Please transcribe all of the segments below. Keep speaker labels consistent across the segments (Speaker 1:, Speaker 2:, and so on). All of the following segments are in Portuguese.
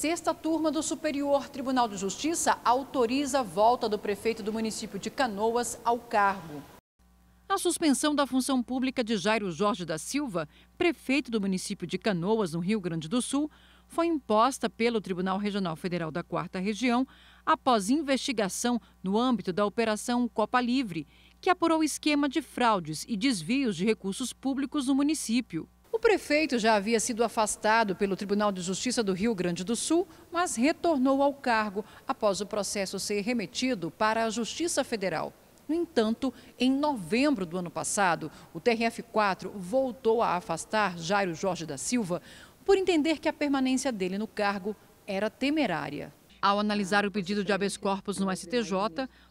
Speaker 1: sexta turma do Superior Tribunal de Justiça autoriza a volta do prefeito do município de Canoas ao cargo. A suspensão da função pública de Jairo Jorge da Silva, prefeito do município de Canoas, no Rio Grande do Sul, foi imposta pelo Tribunal Regional Federal da Quarta Região após investigação no âmbito da Operação Copa Livre, que apurou esquema de fraudes e desvios de recursos públicos no município. O prefeito já havia sido afastado pelo Tribunal de Justiça do Rio Grande do Sul, mas retornou ao cargo após o processo ser remetido para a Justiça Federal. No entanto, em novembro do ano passado, o TRF4 voltou a afastar Jairo Jorge da Silva por entender que a permanência dele no cargo era temerária. Ao analisar o pedido de habeas corpus no STJ,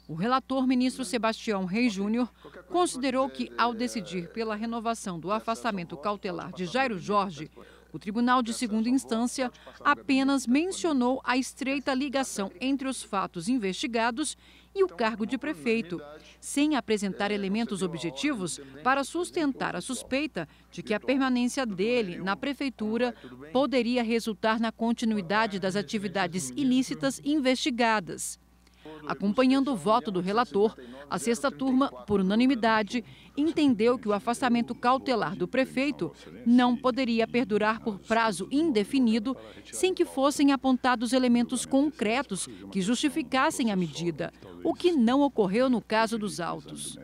Speaker 1: o relator ministro Sebastião Rei Júnior considerou que, ao decidir pela renovação do afastamento cautelar de Jairo Jorge, o Tribunal de Segunda Instância apenas mencionou a estreita ligação entre os fatos investigados e o cargo de prefeito, sem apresentar elementos objetivos para sustentar a suspeita de que a permanência dele na prefeitura poderia resultar na continuidade das atividades ilícitas investigadas. Acompanhando o voto do relator, a sexta turma, por unanimidade, entendeu que o afastamento cautelar do prefeito não poderia perdurar por prazo indefinido sem que fossem apontados elementos concretos que justificassem a medida, o que não ocorreu no caso dos autos.